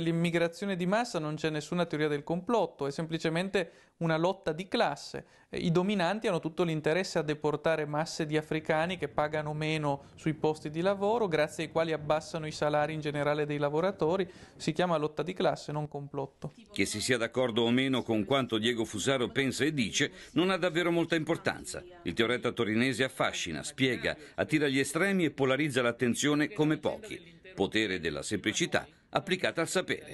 L'immigrazione di massa non c'è nessuna teoria del complotto, è semplicemente una lotta di classe. Eh, I dominanti hanno tutto l'interesse a deportare masse di africani che pagano meno sui posti di lavoro, grazie ai quali abbassano i salari in generale dei lavoratori. Si chiama lotta di classe, non complotto. Che si sia d'accordo o meno con quanto Diego Fusaro pensa e dice non ha davvero molta importanza. Il teoreta torinese affascina, spiega, attira gli estremi e polarizza l'attenzione come pochi potere della semplicità applicata al sapere.